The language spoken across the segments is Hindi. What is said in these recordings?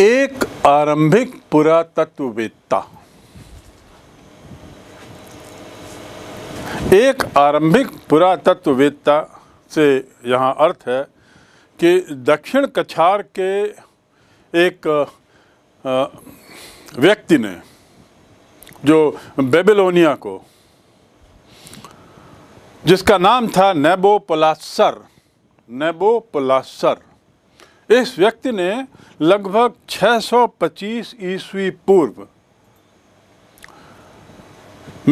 एक आरंभिक पुरातत्ववेत्ता एक आरंभिक पुरातत्ववेत्ता से यहाँ अर्थ है कि दक्षिण कछार के एक व्यक्ति ने जो बेबिलोनिया को जिसका नाम था नेबो पलासर नेबो पलासर इस व्यक्ति ने लगभग 625 ईस्वी पूर्व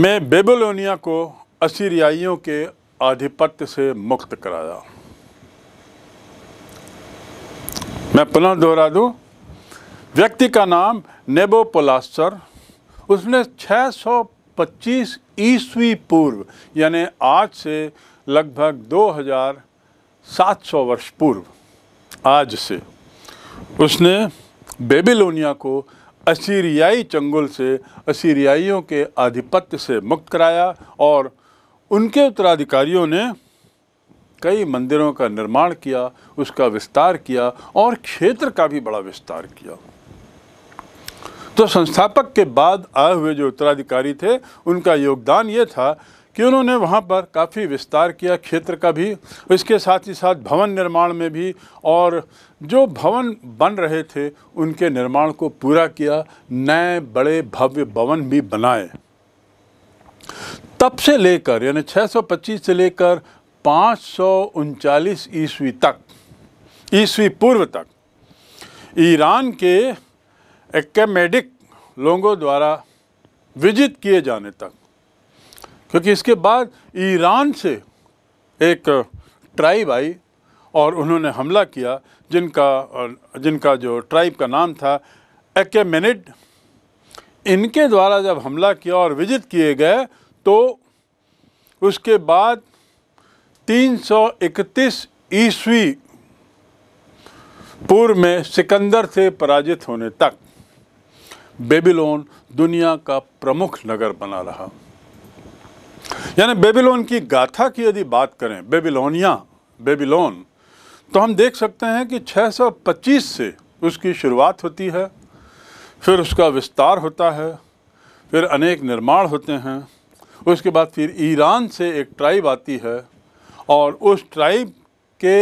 में बेबलोनिया को असीरियाइयों के आधिपत्य से मुक्त कराया मैं पुनः दोहरा दूं व्यक्ति का नाम नेबोपोलास्टर उसने 625 ईस्वी पूर्व यानी आज से लगभग 2700 वर्ष पूर्व आज से उसने बेबीलोनिया को असीरियाई चंगुल से असीरियाइयों के आधिपत्य से मुक्त कराया और उनके उत्तराधिकारियों ने कई मंदिरों का निर्माण किया उसका विस्तार किया और क्षेत्र का भी बड़ा विस्तार किया तो संस्थापक के बाद आए हुए जो उत्तराधिकारी थे उनका योगदान ये था कि उन्होंने वहाँ पर काफ़ी विस्तार किया क्षेत्र का भी इसके साथ ही साथ भवन निर्माण में भी और जो भवन बन रहे थे उनके निर्माण को पूरा किया नए बड़े भव्य भवन भी बनाए तब से लेकर यानी 625 से लेकर पाँच ईस्वी तक ईस्वी पूर्व तक ईरान के एकेमेडिक लोगों द्वारा विजित किए जाने तक क्योंकि इसके बाद ईरान से एक ट्राइब आई और उन्होंने हमला किया जिनका जिनका जो ट्राइब का नाम था एकेमेनिड इनके द्वारा जब हमला किया और विजित किए गए तो उसके बाद 331 ईस्वी पूर्व में सिकंदर से पराजित होने तक बेबीलोन दुनिया का प्रमुख नगर बना रहा यानी बेबीलोन की गाथा की यदि बात करें बेबीलोनिया बेबीलोन तो हम देख सकते हैं कि 625 से उसकी शुरुआत होती है फिर उसका विस्तार होता है फिर अनेक निर्माण होते हैं उसके बाद फिर ईरान से एक ट्राइब आती है और उस ट्राइब के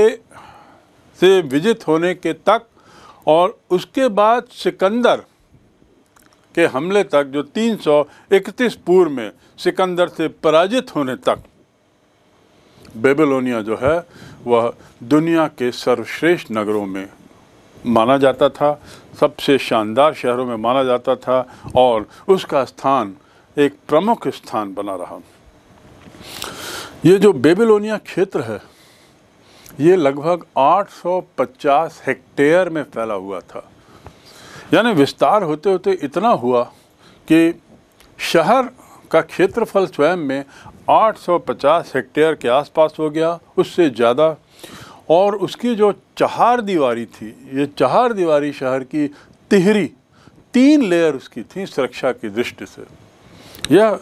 से विजित होने के तक और उसके बाद सिकंदर के हमले तक जो 331 पूर्व में सिकंदर से पराजित होने तक बेबलोनिया जो है वह दुनिया के सर्वश्रेष्ठ नगरों में माना जाता था सबसे शानदार शहरों में माना जाता था और उसका स्थान एक प्रमुख स्थान बना रहा ये जो बेबीलोनिया क्षेत्र है ये लगभग 850 हेक्टेयर में फैला हुआ था यानी विस्तार होते होते इतना हुआ कि शहर का क्षेत्रफल स्वयं में 850 हेक्टेयर के आसपास हो गया उससे ज़्यादा और उसकी जो चहार दीवारी थी ये चहार दीवारी शहर की तिहरी तीन लेयर उसकी थी सुरक्षा की दृष्टि से यह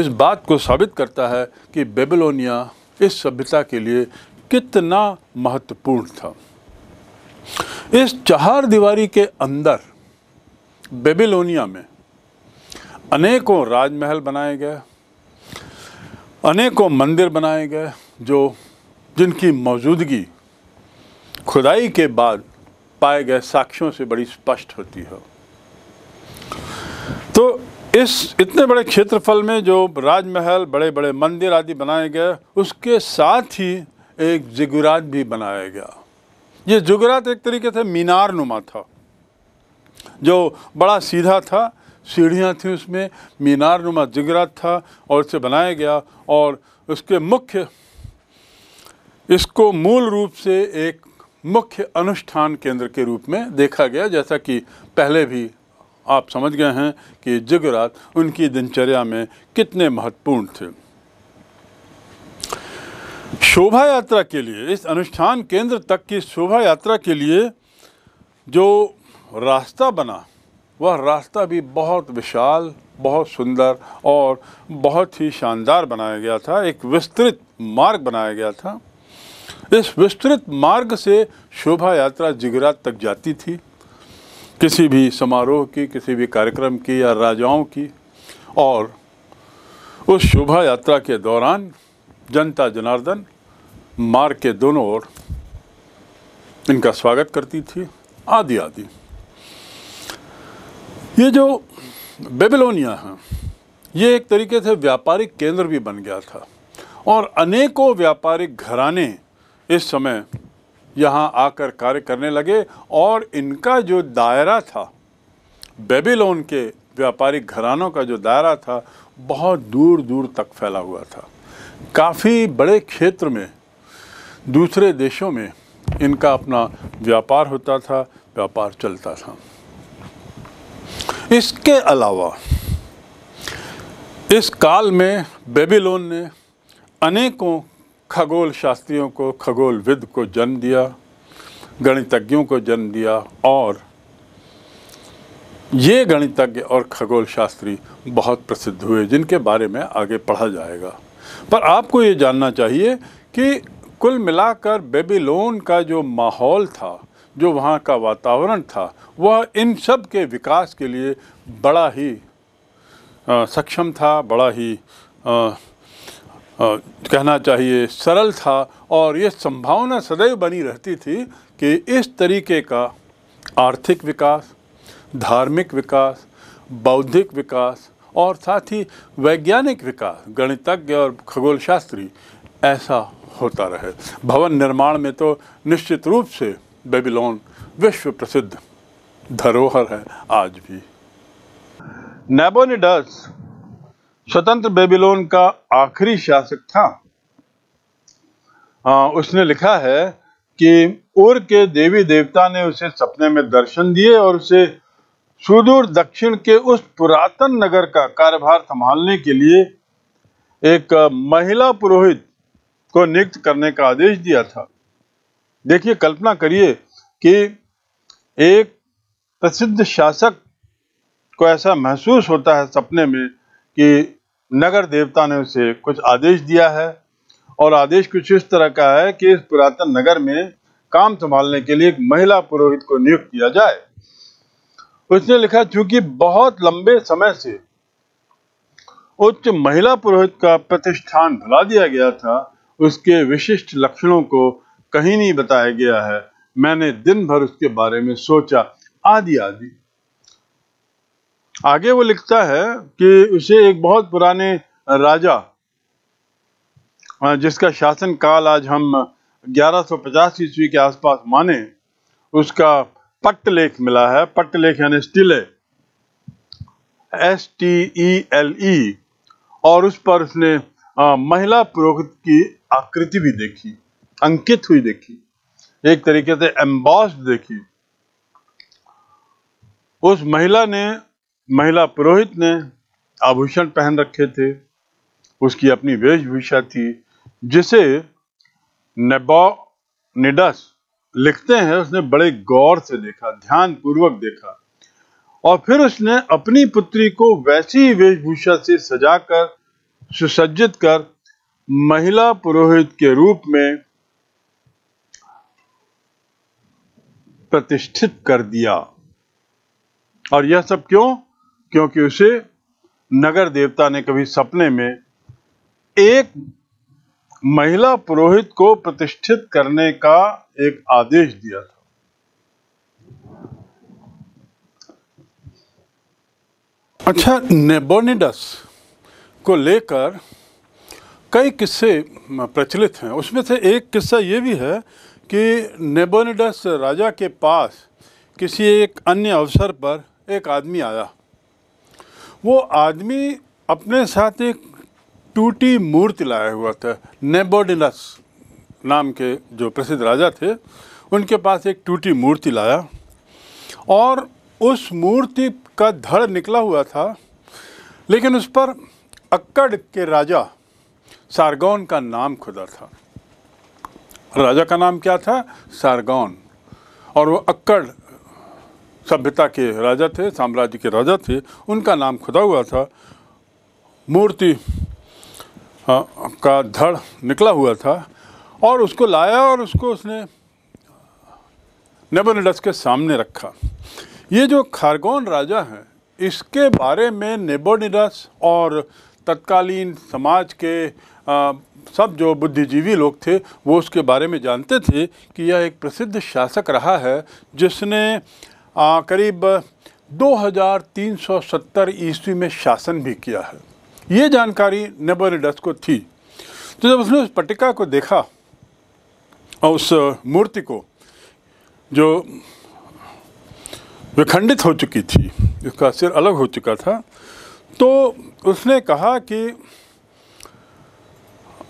इस बात को साबित करता है कि बेबलोनिया इस सभ्यता के लिए कितना महत्वपूर्ण था इस चार दीवारी के अंदर बेबीलोनिया में अनेकों राजमहल बनाए गए अनेकों मंदिर बनाए गए जो जिनकी मौजूदगी खुदाई के बाद पाए गए साक्ष्यों से बड़ी स्पष्ट होती है तो इस इतने बड़े क्षेत्रफल में जो राजमहल बड़े बड़े मंदिर आदि बनाए गए उसके साथ ही एक जिगुरात भी बनाया गया ये जुगरात एक तरीके से मीनार नुमा था जो बड़ा सीधा था सीढ़ियाँ थीं उसमें मीनार नुमा जुगरात था और इसे बनाया गया और उसके मुख्य इसको मूल रूप से एक मुख्य अनुष्ठान केंद्र के रूप में देखा गया जैसा कि पहले भी आप समझ गए हैं कि जुगरात उनकी दिनचर्या में कितने महत्वपूर्ण थे शोभा यात्रा के लिए इस अनुष्ठान केंद्र तक की शोभा यात्रा के लिए जो रास्ता बना वह रास्ता भी बहुत विशाल बहुत सुंदर और बहुत ही शानदार बनाया गया था एक विस्तृत मार्ग बनाया गया था इस विस्तृत मार्ग से शोभा यात्रा जिगरात तक जाती थी किसी भी समारोह की किसी भी कार्यक्रम की या राजाओं की और उस शोभा यात्रा के दौरान जनता जनार्दन मार्ग के दोनों ओर इनका स्वागत करती थी आदि आदि ये जो बेबिलोनिया है ये एक तरीके से व्यापारिक केंद्र भी बन गया था और अनेकों व्यापारिक घराने इस समय यहाँ आकर कार्य करने लगे और इनका जो दायरा था बेबीलोन के व्यापारिक घरानों का जो दायरा था बहुत दूर दूर तक फैला हुआ था काफ़ी बड़े क्षेत्र में दूसरे देशों में इनका अपना व्यापार होता था व्यापार चलता था इसके अलावा इस काल में बेबीलोन ने अनेकों खगोल शास्त्रियों को खगोलविद को जन्म दिया गणितज्ञों को जन्म दिया और ये गणितज्ञ और खगोल शास्त्री बहुत प्रसिद्ध हुए जिनके बारे में आगे पढ़ा जाएगा पर आपको ये जानना चाहिए कि कुल मिलाकर बेबीलोन का जो माहौल था जो वहाँ का वातावरण था वह इन सब के विकास के लिए बड़ा ही आ, सक्षम था बड़ा ही आ, आ, कहना चाहिए सरल था और ये संभावना सदैव बनी रहती थी कि इस तरीके का आर्थिक विकास धार्मिक विकास बौद्धिक विकास और साथ ही वैज्ञानिक विकास गणितज्ञ और खगोल शास्त्री ऐसा होता रहे भवन निर्माण में तो निश्चित रूप से बेबीलोन विश्व प्रसिद्ध धरोहर है आज भी नेबोनिडस स्वतंत्र बेबीलोन का आखिरी शासक था आ, उसने लिखा है कि उर के देवी देवता ने उसे सपने में दर्शन दिए और उसे सुदूर दक्षिण के उस पुरातन नगर का कार्यभार संभालने के लिए एक महिला पुरोहित को नियुक्त करने का आदेश दिया था देखिए कल्पना करिए कि एक प्रसिद्ध शासक को ऐसा महसूस होता है सपने में कि नगर देवता ने उसे कुछ आदेश दिया है और आदेश कुछ इस तरह का है कि इस पुरातन नगर में काम संभालने के लिए एक महिला पुरोहित को नियुक्त किया जाए उसने लिखा चूंकि बहुत लंबे समय से उच्च महिला पुरोहित का प्रतिष्ठान भुला दिया गया था उसके विशिष्ट लक्षणों को कहीं नहीं बताया गया है मैंने दिन भर उसके बारे में सोचा आदि आदि आगे वो लिखता है कि उसे एक बहुत पुराने राजा जिसका शासन काल आज हम ग्यारह पचास ईस्वी के आसपास माने उसका पट्टलेख मिला है पट्टलेख यानी stele S T E L E और उस पर उसने आ, महिला पुरोहित की आकृति भी देखी अंकित हुई देखी एक तरीके से एम्बॉस्ड देखी उस महिला ने महिला पुरोहित ने आभूषण पहन रखे थे उसकी अपनी वेशभूषा थी जिसे नेबो निडस लिखते हैं उसने बड़े गौर से देखा ध्यान पूर्वक देखा और फिर उसने अपनी पुत्री को वैसी वेशभूषा से सजाकर सुसज्जित कर महिला पुरोहित के रूप में प्रतिष्ठित कर दिया और यह सब क्यों क्योंकि उसे नगर देवता ने कभी सपने में एक महिला पुरोहित को प्रतिष्ठित करने का एक आदेश दिया था अच्छा नेबोनिडस को लेकर कई किस्से प्रचलित हैं उसमें से एक किस्सा ये भी है कि नेबोनिडस राजा के पास किसी एक अन्य अवसर पर एक आदमी आया वो आदमी अपने साथ एक टूटी मूर्ति लाया हुआ था नेबोडिलस नाम के जो प्रसिद्ध राजा थे उनके पास एक टूटी मूर्ति लाया और उस मूर्ति का धड़ निकला हुआ था लेकिन उस पर अक्कड़ के राजा सारगौन का नाम खुदा था राजा का नाम क्या था सारगौन और वो अक्कड़ सभ्यता के राजा थे साम्राज्य के राजा थे उनका नाम खुदा हुआ था मूर्ति हाँ, का धड़ निकला हुआ था और उसको लाया और उसको उसने नेबोनिडस के सामने रखा ये जो खारगोन राजा हैं इसके बारे में नेबोनिडस और तत्कालीन समाज के आ, सब जो बुद्धिजीवी लोग थे वो उसके बारे में जानते थे कि यह एक प्रसिद्ध शासक रहा है जिसने आ, करीब 2370 ईस्वी में शासन भी किया है ये जानकारी नेबर डस्ट को थी तो जब उसने उस पटिका को देखा और उस मूर्ति को जो विखंडित हो चुकी थी उसका सिर अलग हो चुका था तो उसने कहा कि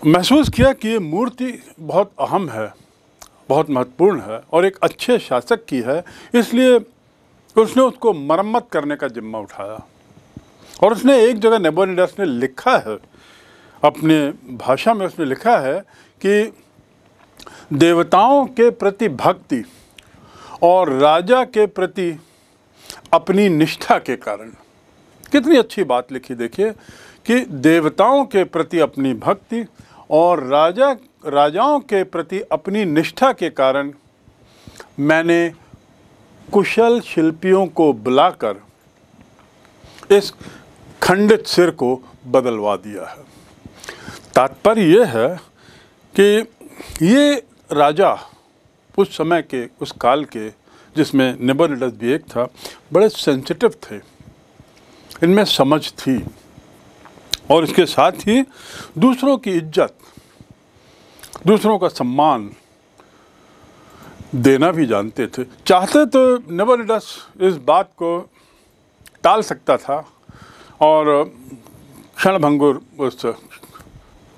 महसूस किया कि ये मूर्ति बहुत अहम है बहुत महत्वपूर्ण है और एक अच्छे शासक की है इसलिए उसने उसको मरम्मत करने का जिम्मा उठाया और उसने एक जगह नेबोनिडस ने लिखा है अपने भाषा में उसने लिखा है कि देवताओं के प्रति भक्ति और राजा के प्रति अपनी निष्ठा के कारण कितनी अच्छी बात लिखी देखिए कि देवताओं के प्रति अपनी भक्ति और राजा राजाओं के प्रति अपनी निष्ठा के कारण मैंने कुशल शिल्पियों को बुलाकर इस खंडित सिर को बदलवा दिया है तात्पर्य यह है कि ये राजा उस समय के उस काल के जिसमें निबल भी एक था बड़े सेंसिटिव थे इनमें समझ थी और इसके साथ ही दूसरों की इज्जत दूसरों का सम्मान देना भी जानते थे चाहते तो नबरडस इस बात को टाल सकता था और क्षण भंगुर उस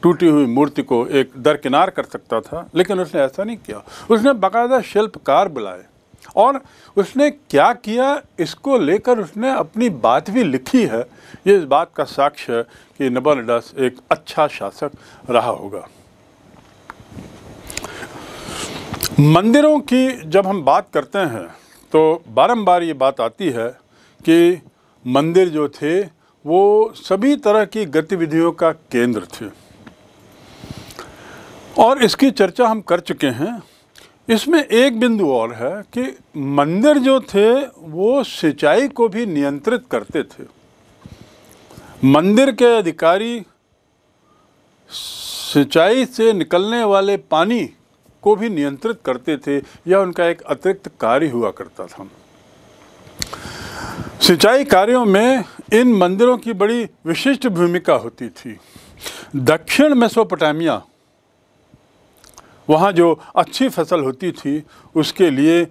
टूटी हुई मूर्ति को एक दरकिनार कर सकता था लेकिन उसने ऐसा नहीं किया उसने बाकायदा शिल्पकार बुलाए और उसने क्या किया इसको लेकर उसने अपनी बात भी लिखी है ये इस बात का साक्ष्य है कि नबानडास एक अच्छा शासक रहा होगा मंदिरों की जब हम बात करते हैं तो बारंबार ये बात आती है कि मंदिर जो थे वो सभी तरह की गतिविधियों का केंद्र थे और इसकी चर्चा हम कर चुके हैं इसमें एक बिंदु और है कि मंदिर जो थे वो सिंचाई को भी नियंत्रित करते थे मंदिर के अधिकारी सिंचाई से निकलने वाले पानी को भी नियंत्रित करते थे या उनका एक अतिरिक्त कार्य हुआ करता था सिंचाई कार्यों में इन मंदिरों की बड़ी विशिष्ट भूमिका होती थी दक्षिण मेसोपोटामिया वहाँ जो अच्छी फसल होती थी उसके लिए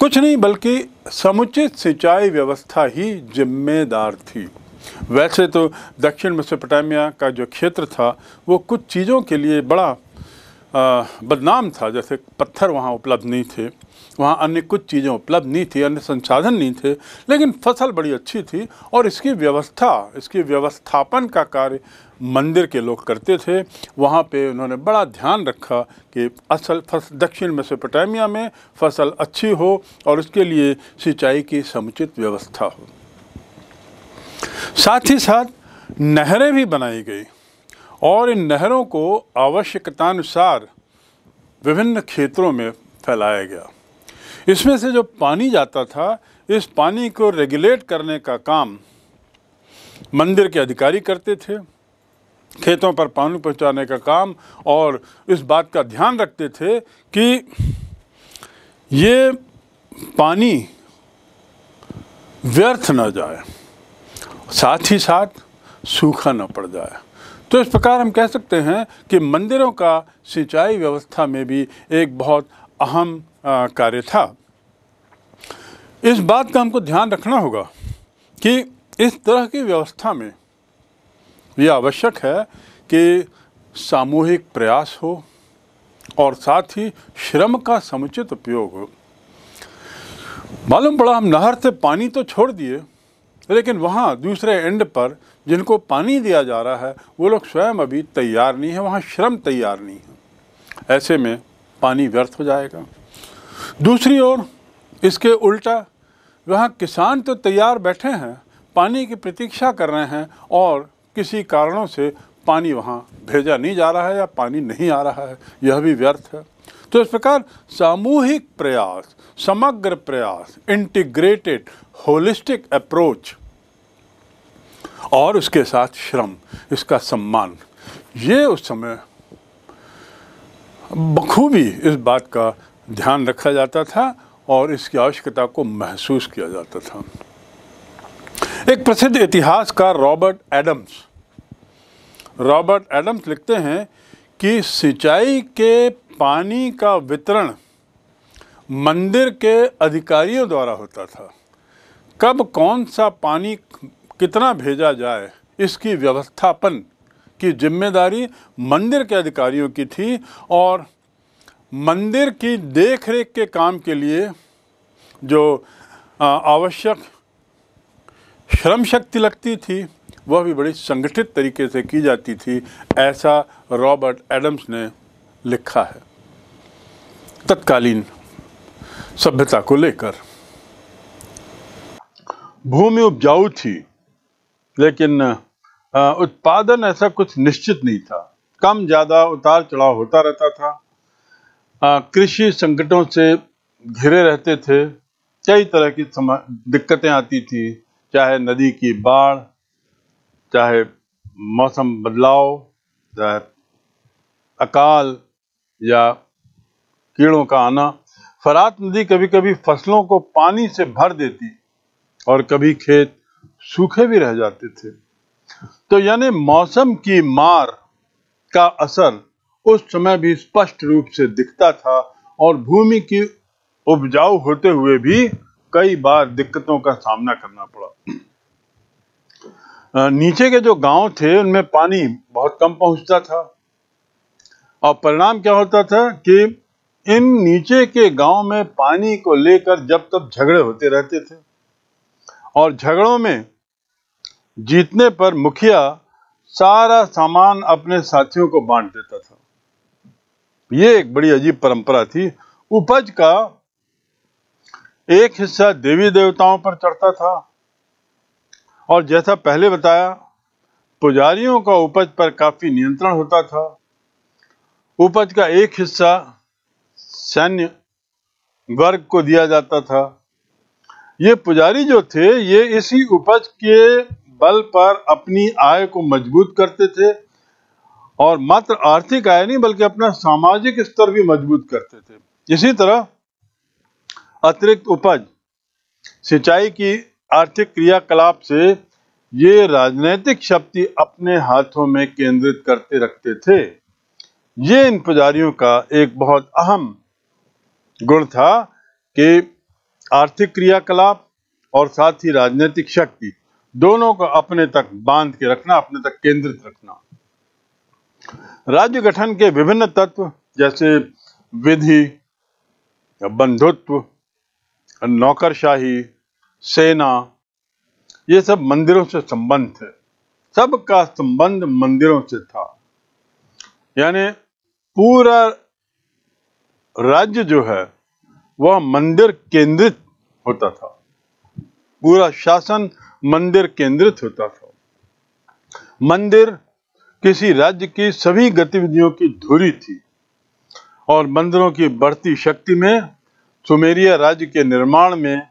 कुछ नहीं बल्कि समुचित सिंचाई व्यवस्था ही जिम्मेदार थी वैसे तो दक्षिण मेसोपोटामिया का जो क्षेत्र था वो कुछ चीज़ों के लिए बड़ा बदनाम था जैसे पत्थर वहाँ उपलब्ध नहीं थे वहाँ अन्य कुछ चीज़ें उपलब्ध नहीं थी अन्य संसाधन नहीं थे लेकिन फसल बड़ी अच्छी थी और इसकी व्यवस्था इसकी व्यवस्थापन का कार्य मंदिर के लोग करते थे वहाँ पे उन्होंने बड़ा ध्यान रखा कि असल फसल दक्षिण मेसोपोटामिया में फसल अच्छी हो और उसके लिए सिंचाई की समुचित व्यवस्था हो साथ ही साथ नहरें भी बनाई गई और इन नहरों को आवश्यकतानुसार विभिन्न क्षेत्रों में फैलाया गया इसमें से जो पानी जाता था इस पानी को रेगुलेट करने का काम मंदिर के अधिकारी करते थे खेतों पर पानी पहुंचाने का काम और इस बात का ध्यान रखते थे कि ये पानी व्यर्थ न जाए साथ ही साथ सूखा न पड़ जाए तो इस प्रकार हम कह सकते हैं कि मंदिरों का सिंचाई व्यवस्था में भी एक बहुत अहम कार्य था इस बात का हमको ध्यान रखना होगा कि इस तरह की व्यवस्था में यह आवश्यक है कि सामूहिक प्रयास हो और साथ ही श्रम का समुचित उपयोग हो मालूम पड़ा हम नहर से पानी तो छोड़ दिए लेकिन वहाँ दूसरे एंड पर जिनको पानी दिया जा रहा है वो लोग स्वयं अभी तैयार नहीं है वहाँ श्रम तैयार नहीं है ऐसे में पानी व्यर्थ हो जाएगा दूसरी ओर इसके उल्टा वहाँ किसान तो तैयार बैठे हैं पानी की प्रतीक्षा कर रहे हैं और किसी कारणों से पानी वहाँ भेजा नहीं जा रहा है या पानी नहीं आ रहा है यह भी व्यर्थ है तो इस प्रकार सामूहिक प्रयास समग्र प्रयास इंटीग्रेटेड होलिस्टिक अप्रोच और उसके साथ श्रम इसका सम्मान ये उस समय बखूबी इस बात का ध्यान रखा जाता था और इसकी आवश्यकता को महसूस किया जाता था एक प्रसिद्ध इतिहासकार रॉबर्ट एडम्स रॉबर्ट एडम्स लिखते हैं कि सिंचाई के पानी का वितरण मंदिर के अधिकारियों द्वारा होता था कब कौन सा पानी कितना भेजा जाए इसकी व्यवस्थापन की जिम्मेदारी मंदिर के अधिकारियों की थी और मंदिर की देखरेख के काम के लिए जो आवश्यक श्रम शक्ति लगती थी वह भी बड़ी संगठित तरीके से की जाती थी ऐसा रॉबर्ट एडम्स ने लिखा है तत्कालीन सभ्यता को लेकर भूमि उपजाऊ थी लेकिन उत्पादन ऐसा कुछ निश्चित नहीं था कम ज़्यादा उतार चढ़ाव होता रहता था कृषि संकटों से घिरे रहते थे कई तरह की दिक्कतें आती थी चाहे नदी की बाढ़ चाहे मौसम बदलाव चाहे अकाल या कीड़ों का आना फरात नदी कभी कभी फसलों को पानी से भर देती और कभी खेत सूखे भी रह जाते थे तो यानी मौसम की मार का असर उस समय भी स्पष्ट रूप से दिखता था और भूमि की उपजाऊ होते हुए भी कई बार दिक्कतों का सामना करना पड़ा नीचे के जो गांव थे उनमें पानी बहुत कम पहुंचता था और परिणाम क्या होता था कि इन नीचे के गांव में पानी को लेकर जब तब झगड़े होते रहते थे और झगड़ों में जीतने पर मुखिया सारा सामान अपने साथियों को बांट देता था यह एक बड़ी अजीब परंपरा थी उपज का एक हिस्सा देवी देवताओं पर चढ़ता था और जैसा पहले बताया पुजारियों का उपज पर काफी नियंत्रण होता था उपज का एक हिस्सा सैन्य वर्ग को दिया जाता था ये पुजारी जो थे ये इसी उपज के बल पर अपनी आय को मजबूत करते थे और मात्र आर्थिक आय नहीं बल्कि अपना सामाजिक स्तर भी मजबूत करते थे इसी तरह अतिरिक्त उपज सिंचाई की आर्थिक क्रियाकलाप से ये राजनैतिक शक्ति अपने हाथों में केंद्रित करते रखते थे ये इन पुजारियों का एक बहुत अहम गुण था कि आर्थिक क्रियाकलाप और साथ ही राजनीतिक शक्ति दोनों को अपने तक बांध के रखना अपने तक केंद्रित रखना राज्य गठन के विभिन्न तत्व जैसे विधि बंधुत्व नौकरशाही सेना ये सब मंदिरों से संबंध थे सबका संबंध मंदिरों से था यानी पूरा राज्य जो है वह मंदिर केंद्रित होता था पूरा शासन मंदिर केंद्रित होता था मंदिर किसी राज्य की सभी गतिविधियों की धुरी थी और मंदिरों की बढ़ती शक्ति में सुमेरिया राज्य के निर्माण में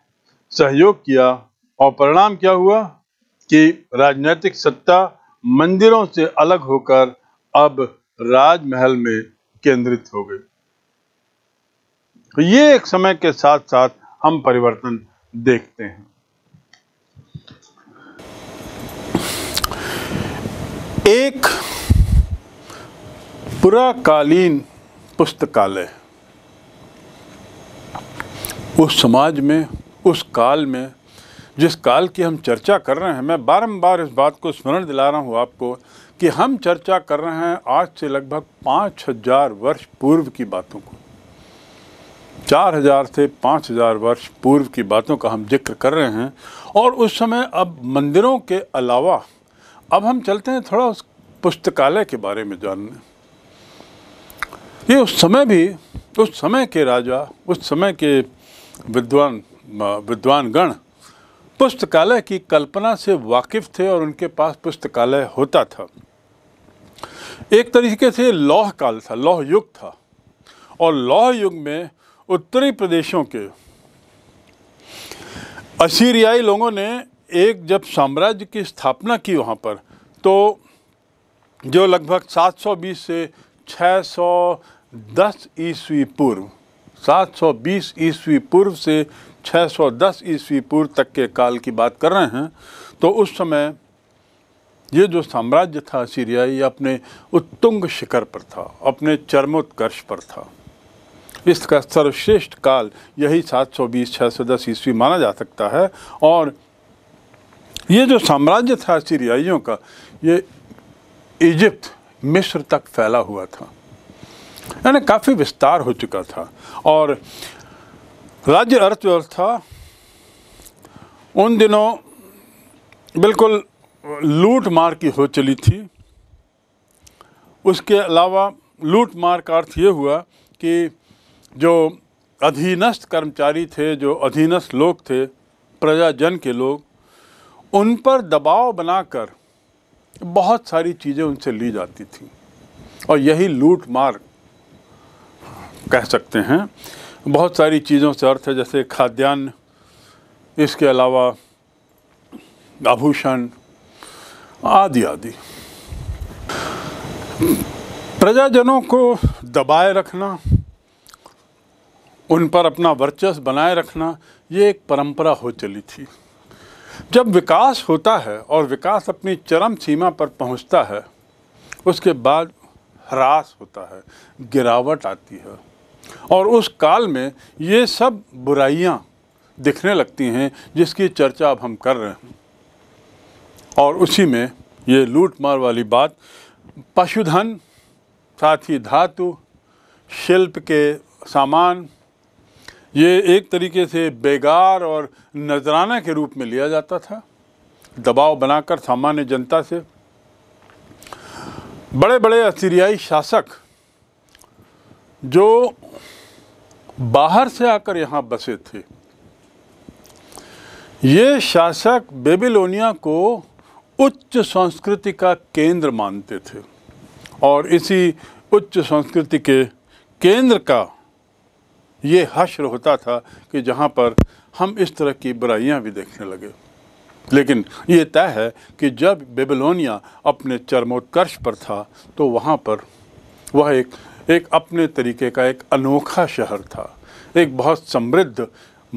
सहयोग किया और परिणाम क्या हुआ कि राजनीतिक सत्ता मंदिरों से अलग होकर अब राजमहल में केंद्रित हो गई तो ये एक समय के साथ साथ हम परिवर्तन देखते हैं एक पुराकालीन पुस्तकालय उस समाज में उस काल में जिस काल की हम चर्चा कर रहे हैं मैं बारंबार इस बात को स्मरण दिला रहा हूँ आपको कि हम चर्चा कर रहे हैं आज से लगभग पाँच हजार वर्ष पूर्व की बातों को चार हजार से पाँच हजार वर्ष पूर्व की बातों का हम जिक्र कर रहे हैं और उस समय अब मंदिरों के अलावा अब हम चलते हैं थोड़ा उस पुस्तकालय के बारे में जानने ये उस समय भी उस समय के राजा उस समय के विद्वान विद्वान गण पुस्तकालय की कल्पना से वाकिफ थे और उनके पास पुस्तकालय होता था एक तरीके से लौह काल था लौह युग था और लौह युग में उत्तरी प्रदेशों के असीरियाई लोगों ने एक जब साम्राज्य की स्थापना की वहाँ पर तो जो लगभग 720 से 610 ईस्वी पूर्व 720 ईस्वी पूर्व से 610 ईस्वी पूर्व तक के काल की बात कर रहे हैं तो उस समय ये जो साम्राज्य था सीरिया ये अपने उत्तुंग शिखर पर था अपने चरमोत्कर्ष पर था इसका सर्वश्रेष्ठ काल यही 720-610 ईस्वी माना जा सकता है और ये जो साम्राज्य था सीरियाइयों का ये इजिप्ट मिस्र तक फैला हुआ था यानी काफ़ी विस्तार हो चुका था और राज्य अर्थव्यवस्था उन दिनों बिल्कुल लूट मार की हो चली थी उसके अलावा लूट मार का अर्थ ये हुआ कि जो अधीनस्थ कर्मचारी थे जो अधीनस्थ लोग थे प्रजाजन के लोग उन पर दबाव बनाकर बहुत सारी चीज़ें उनसे ली जाती थी और यही लूट मार कह सकते हैं बहुत सारी चीज़ों से अर्थ है जैसे खाद्यान्न इसके अलावा आभूषण आदि आदि प्रजाजनों को दबाए रखना उन पर अपना वर्चस्व बनाए रखना ये एक परंपरा हो चली थी जब विकास होता है और विकास अपनी चरम सीमा पर पहुंचता है उसके बाद ह्रास होता है गिरावट आती है और उस काल में ये सब बुराइयां दिखने लगती हैं जिसकी चर्चा अब हम कर रहे हैं और उसी में ये लूट मार वाली बात पशुधन साथ ही धातु शिल्प के सामान ये एक तरीके से बेगार और नजराना के रूप में लिया जाता था दबाव बनाकर सामान्य जनता से बड़े बड़े असीरियाई शासक जो बाहर से आकर यहाँ बसे थे ये शासक बेबीलोनिया को उच्च संस्कृति का केंद्र मानते थे और इसी उच्च संस्कृति के केंद्र का ये हश्र होता था कि जहाँ पर हम इस तरह की बुराइयाँ भी देखने लगे लेकिन ये तय है कि जब बेबलोनिया अपने चरमोत्कर्ष पर था तो वहाँ पर वह एक एक अपने तरीके का एक अनोखा शहर था एक बहुत समृद्ध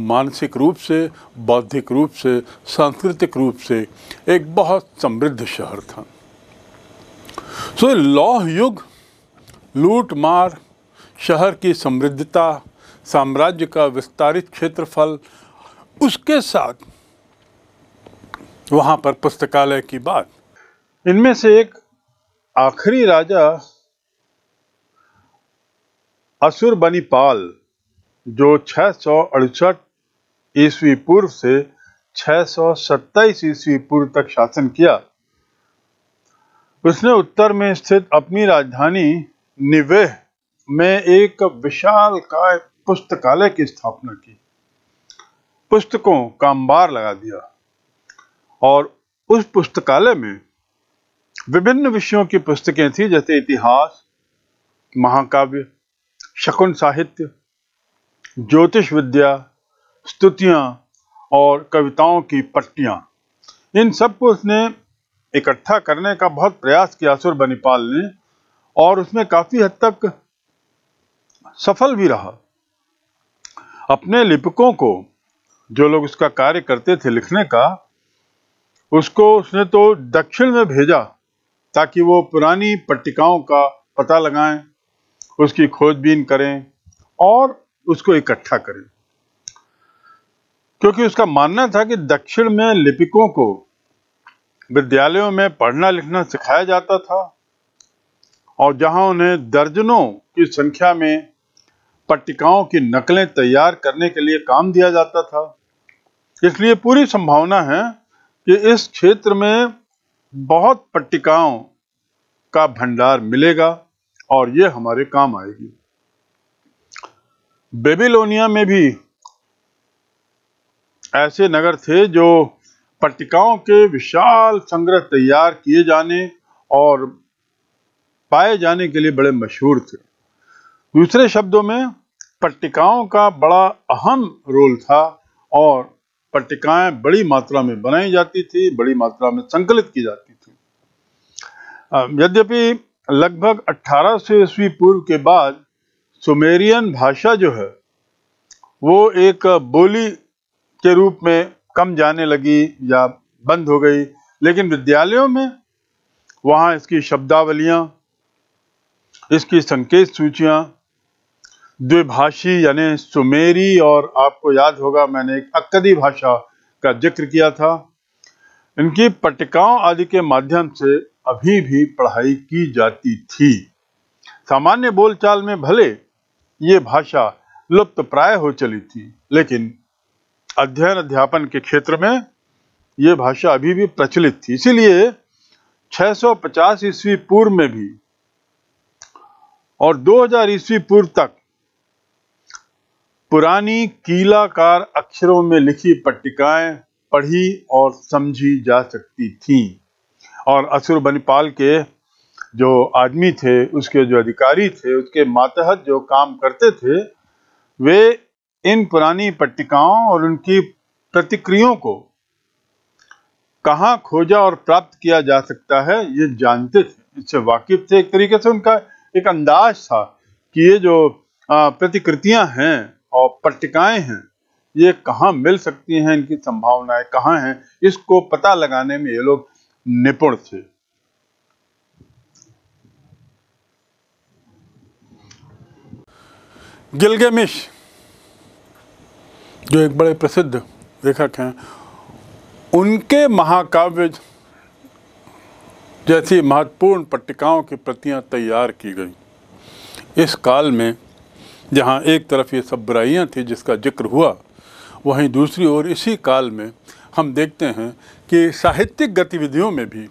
मानसिक रूप से बौद्धिक रूप से सांस्कृतिक रूप से एक बहुत समृद्ध शहर था सो लौह युग लूट मार शहर की समृद्धता साम्राज्य का विस्तारित क्षेत्रफल उसके साथ वहां पर पुस्तकालय की बात इनमें से एक आखिरी राजा असुर बनीपाल जो छः ईस्वी पूर्व से 627 ईस्वी पूर्व तक शासन किया उसने उत्तर में स्थित अपनी राजधानी निवेह में एक विशाल काय पुस्तकालय की स्थापना की पुस्तकों का अंबार लगा दिया और उस पुस्तकालय में विभिन्न विषयों की पुस्तकें थी जैसे इतिहास महाकाव्य शकुन साहित्य ज्योतिष विद्या स्तुतियां और कविताओं की पट्टियां इन सबको उसने इकट्ठा करने का बहुत प्रयास किया सुर बनीपाल ने और उसमें काफी हद तक सफल भी रहा अपने लिपिकों को जो लोग उसका कार्य करते थे लिखने का उसको उसने तो दक्षिण में भेजा ताकि वो पुरानी पट्टिकाओं का पता लगाएं उसकी खोजबीन करें और उसको इकट्ठा करें क्योंकि उसका मानना था कि दक्षिण में लिपिकों को विद्यालयों में पढ़ना लिखना सिखाया जाता था और जहां उन्हें दर्जनों की संख्या में पट्टिकाओं की नकलें तैयार करने के लिए काम दिया जाता था इसलिए पूरी संभावना है कि इस क्षेत्र में बहुत पट्टिकाओं का भंडार मिलेगा और ये हमारे काम आएगी बेबीलोनिया में भी ऐसे नगर थे जो पट्टिकाओं के विशाल संग्रह तैयार किए जाने और पाए जाने के लिए बड़े मशहूर थे दूसरे शब्दों में पट्टिकाओं का बड़ा अहम रोल था और पट्टिकाएं बड़ी मात्रा में बनाई जाती थी बड़ी मात्रा में संकलित की जाती थी यद्यपि लगभग 1800 सौ ईस्वी पूर्व के बाद सुमेरियन भाषा जो है वो एक बोली के रूप में कम जाने लगी या बंद हो गई लेकिन विद्यालयों में वहाँ इसकी शब्दावलियाँ इसकी संकेत सूचियाँ द्विभाषी यानी सुमेरी और आपको याद होगा मैंने एक अक्कदी भाषा का जिक्र किया था इनकी पटिकाओं आदि के माध्यम से अभी भी पढ़ाई की जाती थी सामान्य बोलचाल में भले ये भाषा लुप्त प्राय हो चली थी लेकिन अध्ययन अध्यापन के क्षेत्र में ये भाषा अभी भी प्रचलित थी इसीलिए 650 ईस्वी पूर्व में भी और 2000 ईस्वी पूर्व तक पुरानी कीलाकार अक्षरों में लिखी पट्टिकाएं पढ़ी और समझी जा सकती थी और असुर बनिपाल के जो आदमी थे उसके जो अधिकारी थे उसके मातहत जो काम करते थे वे इन पुरानी पट्टिकाओं और उनकी प्रतिक्रियों को कहाँ खोजा और प्राप्त किया जा सकता है ये जानते थे इससे वाकिफ थे एक तरीके से उनका एक अंदाज था कि ये जो प्रतिकृतियां हैं और पट्टिकाएं हैं ये कहाँ मिल सकती हैं इनकी संभावनाएं कहाँ हैं इसको पता लगाने में ये लोग निपुण थे गिलगेमिश जो एक बड़े प्रसिद्ध लेखक हैं उनके महाकाव्य जैसी महत्वपूर्ण पट्टिकाओं की प्रतियां तैयार की गई इस काल में जहाँ एक तरफ ये सब बुराइयाँ थी जिसका जिक्र हुआ वहीं दूसरी ओर इसी काल में हम देखते हैं कि साहित्यिक गतिविधियों में भी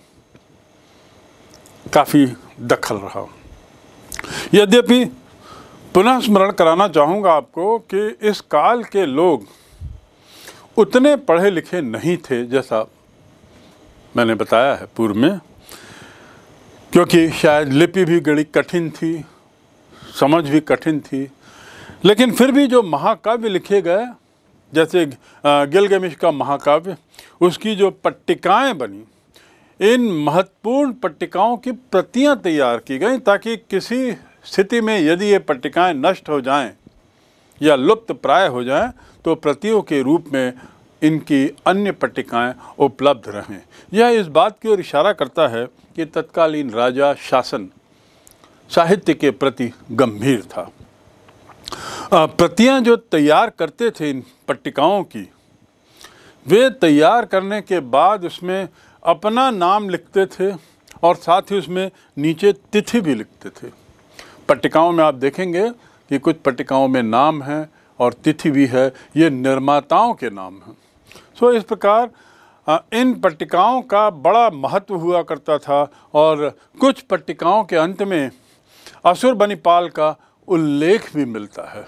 काफ़ी दखल रहा यद्यपि पुनः स्मरण कराना चाहूँगा आपको कि इस काल के लोग उतने पढ़े लिखे नहीं थे जैसा मैंने बताया है पूर्व में क्योंकि शायद लिपि भी बड़ी कठिन थी समझ भी कठिन थी लेकिन फिर भी जो महाकाव्य लिखे गए जैसे गिलगमिश का महाकाव्य उसकी जो पट्टिकाएं बनी इन महत्वपूर्ण पट्टिकाओं की प्रतियां तैयार की गई ताकि किसी स्थिति में यदि ये पट्टिकाएं नष्ट हो जाएं या लुप्त प्राय हो जाएं तो प्रतियों के रूप में इनकी अन्य पट्टिकाएं उपलब्ध रहें यह इस बात की ओर इशारा करता है कि तत्कालीन राजा शासन साहित्य के प्रति गंभीर था प्रतियां जो तैयार करते थे इन पट्टिकाओं की वे तैयार करने के बाद उसमें अपना नाम लिखते थे और साथ ही उसमें नीचे तिथि भी लिखते थे पट्टिकाओं में आप देखेंगे कि कुछ पट्टिकाओं में नाम है और तिथि भी है ये निर्माताओं के नाम हैं सो इस प्रकार इन पट्टिकाओं का बड़ा महत्व हुआ करता था और कुछ पट्टिकाओं के अंत में असुर बनीपाल का उल्लेख भी मिलता है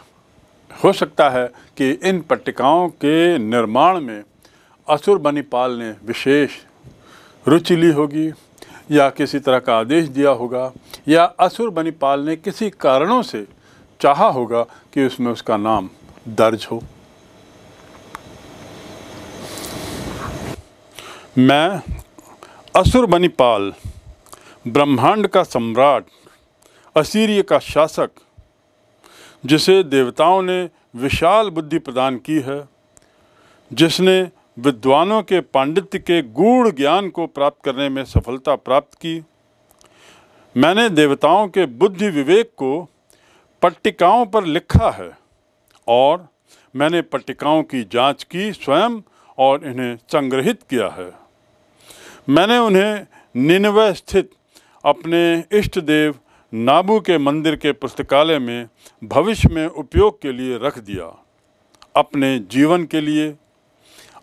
हो सकता है कि इन पट्टिकाओं के निर्माण में असुर बनीपाल ने विशेष रुचि ली होगी या किसी तरह का आदेश दिया होगा या असुर बनीपाल ने किसी कारणों से चाहा होगा कि उसमें उसका नाम दर्ज हो मैं असुर बनीपाल ब्रह्मांड का सम्राट असीरिय का शासक जिसे देवताओं ने विशाल बुद्धि प्रदान की है जिसने विद्वानों के पांडित्य के गूढ़ ज्ञान को प्राप्त करने में सफलता प्राप्त की मैंने देवताओं के बुद्धि विवेक को पट्टिकाओं पर लिखा है और मैंने पट्टिकाओं की जांच की स्वयं और इन्हें संग्रहित किया है मैंने उन्हें निन्वय स्थित अपने इष्ट देव नाबू के मंदिर के पुस्तकालय में भविष्य में उपयोग के लिए रख दिया अपने जीवन के लिए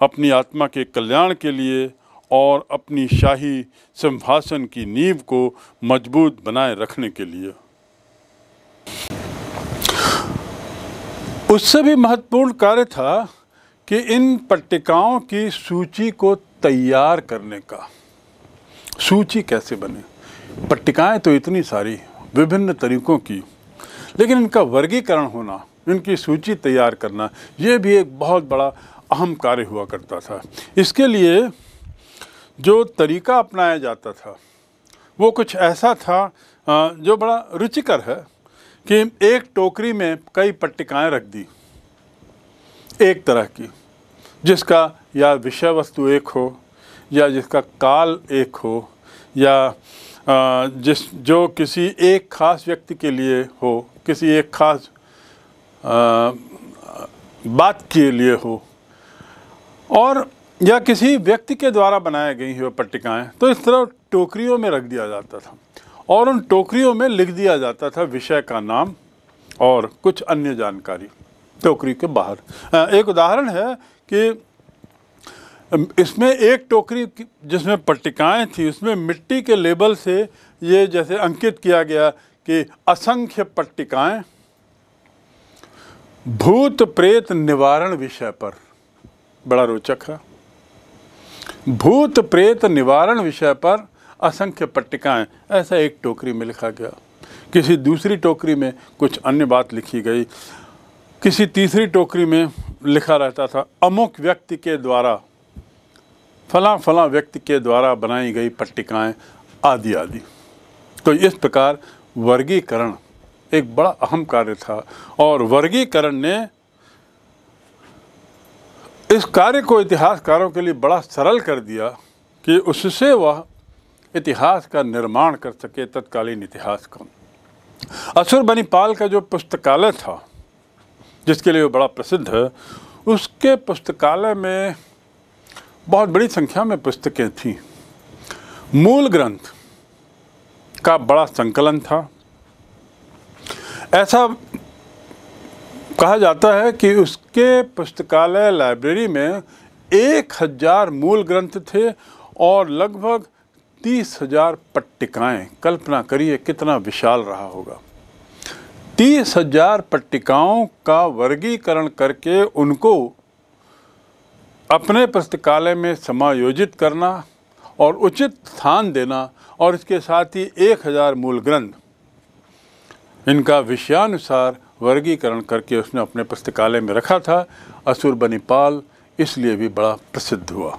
अपनी आत्मा के कल्याण के लिए और अपनी शाही सिंहासन की नींव को मजबूत बनाए रखने के लिए उससे भी महत्वपूर्ण कार्य था कि इन पट्टिकाओं की सूची को तैयार करने का सूची कैसे बने पट्टिकाएं तो इतनी सारी हैं विभिन्न तरीकों की लेकिन इनका वर्गीकरण होना इनकी सूची तैयार करना ये भी एक बहुत बड़ा अहम कार्य हुआ करता था इसके लिए जो तरीका अपनाया जाता था वो कुछ ऐसा था जो बड़ा रुचिकर है कि एक टोकरी में कई पट्टिकाएं रख दी एक तरह की जिसका या विषय वस्तु एक हो या जिसका काल एक हो या जिस जो किसी एक खास व्यक्ति के लिए हो किसी एक खास बात के लिए हो और या किसी व्यक्ति के द्वारा बनाई गई हो पट्टिकाएँ तो इस तरह टोकरियों में रख दिया जाता था और उन टोकरियों में लिख दिया जाता था विषय का नाम और कुछ अन्य जानकारी टोकरी के बाहर एक उदाहरण है कि इसमें एक टोकरी जिसमें पट्टिकाएं थी उसमें मिट्टी के लेबल से ये जैसे अंकित किया गया कि असंख्य पट्टिकाएं भूत प्रेत निवारण विषय पर बड़ा रोचक है भूत प्रेत निवारण विषय पर असंख्य पट्टिकाएं ऐसा एक टोकरी में लिखा गया किसी दूसरी टोकरी में कुछ अन्य बात लिखी गई किसी तीसरी टोकरी में लिखा रहता था अमुक व्यक्ति के द्वारा फला फला व्यक्ति के द्वारा बनाई गई पट्टिकाएं आदि आदि तो इस प्रकार वर्गीकरण एक बड़ा अहम कार्य था और वर्गीकरण ने इस कार्य को इतिहासकारों के लिए बड़ा सरल कर दिया कि उससे वह इतिहास का निर्माण कर सके तत्कालीन इतिहास का असुर बनीपाल का जो पुस्तकालय था जिसके लिए वो बड़ा प्रसिद्ध है उसके पुस्तकालय में बहुत बड़ी संख्या में पुस्तकें थीं मूल ग्रंथ का बड़ा संकलन था ऐसा कहा जाता है कि उसके पुस्तकालय लाइब्रेरी में एक हज़ार मूल ग्रंथ थे और लगभग तीस हजार पट्टिकाएँ कल्पना करिए कितना विशाल रहा होगा तीस हजार पट्टिकाओं का वर्गीकरण करके उनको अपने पुस्तकालय में समायोजित करना और उचित स्थान देना और इसके साथ ही एक हज़ार मूल ग्रंथ इनका विषयानुसार वर्गीकरण करके उसने अपने पुस्तकालय में रखा था असुर बनीपाल इसलिए भी बड़ा प्रसिद्ध हुआ